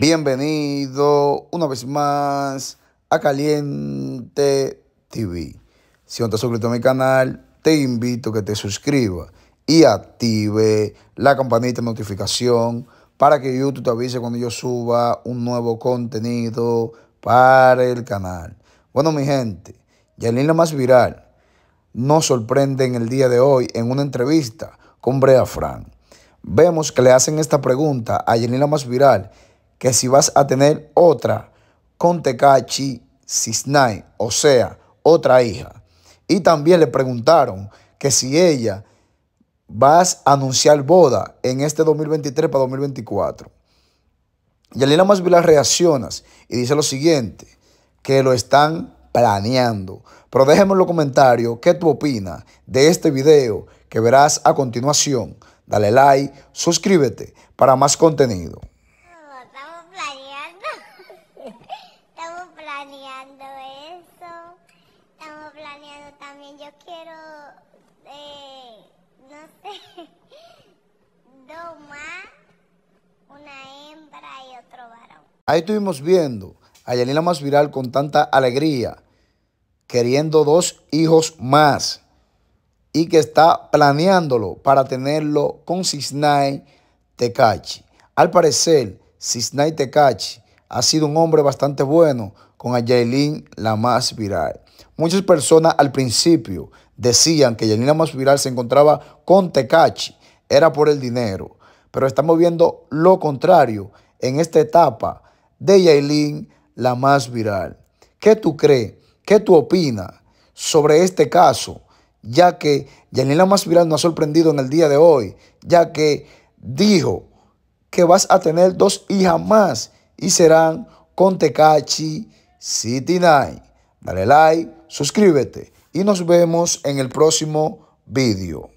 Bienvenido una vez más a Caliente TV. Si no te has suscrito a mi canal, te invito a que te suscribas y active la campanita de notificación para que YouTube te avise cuando yo suba un nuevo contenido para el canal. Bueno, mi gente, Yalina más viral nos sorprende en el día de hoy en una entrevista con Brea Frank vemos que le hacen esta pregunta a Yelena Más Viral, que si vas a tener otra con Tekachi Cisnay, o sea, otra hija. Y también le preguntaron que si ella vas a anunciar boda en este 2023 para 2024. Yanila Más Viral reacciona y dice lo siguiente, que lo están planeando. Pero déjame en los comentarios qué tú opinas de este video que verás a continuación. Dale like, suscríbete para más contenido. Estamos planeando. Estamos planeando eso. Estamos planeando también. Yo quiero, eh, no sé, dos más, una hembra y otro varón. Ahí estuvimos viendo a Yanila Viral con tanta alegría, queriendo dos hijos más y que está planeándolo para tenerlo con Cisnay Tecachi. Al parecer, Cisnay Tecachi ha sido un hombre bastante bueno con a la más viral. Muchas personas al principio decían que Yailin la más viral se encontraba con Tecachi, era por el dinero, pero estamos viendo lo contrario en esta etapa de Yailin la más viral. ¿Qué tú crees? ¿Qué tú opinas sobre este caso? ya que Yanila Masvidal nos ha sorprendido en el día de hoy, ya que dijo que vas a tener dos hijas más y serán con Tecachi City Night. Dale like, suscríbete y nos vemos en el próximo video.